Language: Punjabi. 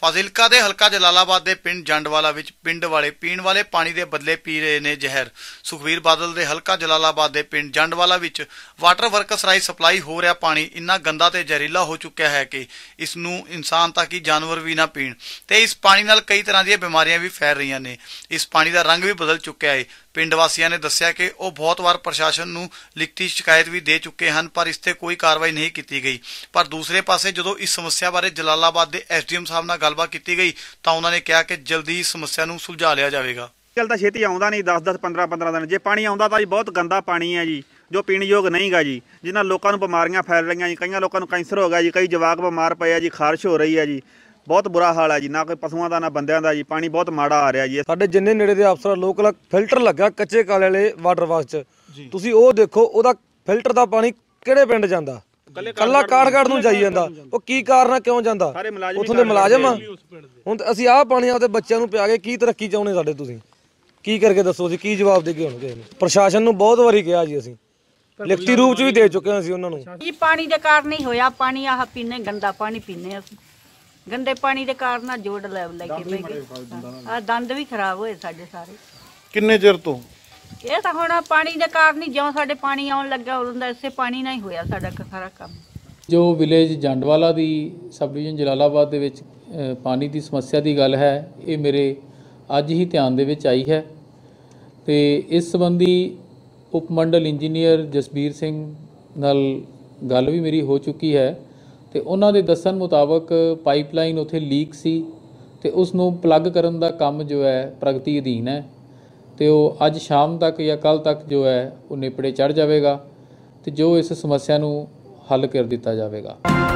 ਫਾਜ਼ਿਲਕਾ ਦੇ ਹਲਕਾ ਜਲਾਲਾਬਾਦ ਦੇ ਪਿੰਡ ਜੰਡਵਾਲਾ ਵਿੱਚ ਪਿੰਡ ਵਾਲੇ ਪੀਣ ਵਾਲੇ ਪਾਣੀ ਦੇ ਬਦਲੇ ਪੀ ਰਹੇ ਨੇ ਜ਼ਹਿਰ ਸੁਖਵੀਰ ਬਾਦਲ ਦੇ ਹਲਕਾ ਜਲਾਲਾਬਾਦ ਦੇ ਪਿੰਡ ਜੰਡਵਾਲਾ ਵਿੱਚ ਵਾਟਰ ਵਰਕਸ ਰਾਈ ਸਪਲਾਈ ਹੋ ਰਿਹਾ ਪਾਣੀ ਇੰਨਾ ਗੰਦਾ ਤੇ ਜ਼ਹਿਰੀਲਾ ਹੋ ਚੁੱਕਿਆ ਹੈ ਕਿ ਇਸ ਨੂੰ ਇਨਸਾਨ ਤਾਂ ਕੀ ਜਾਨਵਰ ਵੀ ਨਾ ਪੀਣ ਤੇ ਇਸ ਪਾਣੀ ਨਾਲ ਕਈ ਤਰ੍ਹਾਂ ਦੀਆਂ ਬਿਮਾਰੀਆਂ ਵੀ ਫੈਲ ਰਹੀਆਂ ਨੇ ਇਸ ਪਾਣੀ ਦਾ ਰੰਗ ਵੀ ਬਦਲ ਚੁੱਕਿਆ ਹੈ ਪਿੰਡ ਵਾਸੀਆਂ ਨੇ ਦੱਸਿਆ ਕਿ ਉਹ ਬਹੁਤ ਵਾਰ ਪ੍ਰਸ਼ਾਸਨ ਨੂੰ ਲਿਖਤੀ ਸ਼ਿਕਾਇਤ ਵੀ ਦੇ ਚੁੱਕੇ ਹਨ ਪਰ ਇਸ ਤੇ ਕੋਈ ਕਾਰਵਾਈ ਨਹੀਂ ਕੀਤੀ ਗਈ ਪਰ ਦੂਸਰੇ ਪਾਸੇ ਜਦੋਂ ਇਸ ਸਮੱਸਿਆ ਬਾਰੇ ਜਲਾਲਾਬਾਦ ਦੇ ਐਸਡੀਐਮ ਸਾਹਿਬ ਨਾਲ ਗੱਲਬਾਤ ਕੀਤੀ ਗਈ ਤਾਂ ਉਹਨਾਂ ਨੇ ਕਿਹਾ ਕਿ ਜਲਦੀ ਇਸ ਸਮੱਸਿਆ ਨੂੰ ਸੁਲਝਾ ਲਿਆ ਜਾਵੇਗਾ ਚਲਦਾ ਤਾਂ ਛੇਤੀ ਆਉਂਦਾ ਨਹੀਂ 10 10 15 15 ਦਿਨ ਜੇ ਪਾਣੀ ਆਉਂਦਾ ਤਾਂ ਜੀ ਬਹੁਤ ਗੰਦਾ ਪਾਣੀ ਹੈ ਜੀ ਜੋ ਪੀਣ ਯੋਗ ਨਹੀਂਗਾ ਜੀ ਜਿਨ੍ਹਾਂ ਲੋਕਾਂ ਨੂੰ ਬਿਮਾਰੀਆਂ ਫੈਲ ਰਹੀਆਂ ਜੀ ਕਈਆਂ ਲੋਕਾਂ ਨੂੰ ਕੈਂਸਰ ਹੋ ਗਿਆ ਜੀ ਕਈ ਜਵਾਕ ਬਿਮਾਰ ਪਏ ਆ ਜੀ ਖਾਰਸ਼ ਹੋ ਰਹੀ ਹੈ ਜੀ ਬਹੁਤ ਬੁਰਾ ਹਾਲ ਹੈ ਜੀ ਨਾ ਕੋਈ ਪਸ਼ੂਆਂ ਦਾ ਨਾ ਬੰਦਿਆਂ ਦਾ ਜੀ ਪਾਣੀ ਬਹੁਤ ਮਾੜਾ ਆ ਰਿਹਾ ਜੀ ਸਾਡੇ ਜਿੰਨੇ ਨੇੜੇ ਦੇ ਅਫਸਰ ਲੋਕਲ ਫਿਲਟਰ ਲੱਗਾ ਕੱਚੇ ਕਾਲੇ ਵਾਲੇ ਵਾਟਰ ਵਾਸ 'ਚ ਤੁਸੀਂ ਉਹ ਦੇਖੋ ਉਹਦਾ ਫਿਲਟਰ ਦਾ ਪਾਣੀ ਕਿਹੜੇ ਪਿੰਡ ਜਾਂਦਾ ਕੱਲਾ ਕਾਠਗੜ ਨੂੰ ਜਾਈ ਜਾਂਦਾ ਉਹ ਕੀ ਕਾਰਨ ਆ ਕਿਉਂ ਜਾਂਦਾ ਉਥੋਂ ਦੇ ਮੁਲਾਜ਼ਮ ਹੁਣ ਅਸੀਂ ਆਹ ਪਾਣੀ ਆਪਦੇ ਬੱਚਿਆਂ ਨੂੰ ਪਿਆ ਕੇ ਕੀ ਤਰੱਕੀ ਚਾਹੁੰਦੇ ਸਾਡੇ ਤੁਸੀਂ ਕੀ ਕਰਕੇ ਦੱਸੋ ਜੀ ਕੀ ਜਵਾਬ ਦੇਗੇ ਹੁਣ ਕਿਸੇ ਨੂੰ ਪ੍ਰਸ਼ਾਸਨ ਨੂੰ ਬਹੁਤ ਵਾਰੀ ਕਿਹਾ ਜੀ ਅਸੀਂ ਲਿਖਤੀ ਰੂਪ ਚ ਵੀ ਦੇ ਚੁੱਕੇ ਹਾਂ ਅਸੀਂ ਉਹਨਾਂ ਨੂੰ ਇਹ ਪਾਣੀ ਦੇ ਕਾਰਨ ਹੀ ਹੋਇਆ ਪਾਣੀ ਆਹ ਪੀਨੇ ਗੰਦਾ ਪਾਣੀ ਪੀਨੇ ਅਸੀਂ ਗੰਦੇ ਪਾਣੀ ਦੇ ਕਾਰਨ ਆ ਜੋੜ ਲੈ ਲੈ ਕੇ ਪੈ ਗਏ ਆ ਦੰਦ ਵੀ ਖਰਾਬ ਹੋਏ ਸਾਡੇ ਸਾਰੇ ਕਿੰਨੇ ਚਿਰ ਤੋਂ ਇਹ ਤਾਂ ਹੁਣ ਪਾਣੀ ਦੇ ਕਾਰਨ ਹੀ ਜਿਉਂ ਸਾਡੇ ਪਾਣੀ ਆਉਣ ਲੱਗਾ ਉਦੋਂ ਦਾ ਇਸੇ ਪਾਣੀ ਨਾਲ ਹੀ ਹੋਇਆ ਸਾਡਾ ਕ- ਸਾਰਾ ਕੰਮ ਜੋ ਵਿਲੇਜ ਜੰਡਵਾਲਾ ਦੀ ਸਬ ਡਿਵੀਜ਼ਨ ਜਲਾਲਾਬਾਦ ਦੇ ਵਿੱਚ ਪਾਣੀ ਦੀ ਸਮੱਸਿਆ ਦੀ ਗੱਲ ਹੈ ਇਹ ਮੇਰੇ ਅੱਜ ਹੀ ਧਿਆਨ ਦੇ ਵਿੱਚ ਆਈ ਹੈ ਤੇ ਇਸ ਸੰਬੰਧੀ ਉਪ ਮੰਡਲ ਇੰਜੀਨੀਅਰ ਜਸਬੀਰ ਸਿੰਘ ਨਾਲ ਗੱਲ ਵੀ ਮੇਰੀ ਹੋ ਚੁੱਕੀ ਹੈ ਤੇ ਉਹਨਾਂ ਦੇ ਦੱਸਣ ਮੁਤਾਬਕ ਪਾਈਪਲਾਈਨ ਉਥੇ ਲੀਕ ਸੀ ਤੇ ਉਸ ਨੂੰ ਪਲੱਗ ਕਰਨ ਦਾ ਕੰਮ ਜੋ ਹੈ ਪ੍ਰਗਤੀ ਅਧੀਨ ਹੈ ਤੇ ਉਹ ਅੱਜ ਸ਼ਾਮ ਤੱਕ ਜਾਂ ਕੱਲ ਤੱਕ ਜੋ ਹੈ ਉਹ ਨਿਪੜੇ ਚੜ ਜਾਵੇਗਾ ਤੇ ਜੋ ਇਸ ਸਮੱਸਿਆ ਨੂੰ ਹੱਲ ਕਰ ਦਿੱਤਾ ਜਾਵੇਗਾ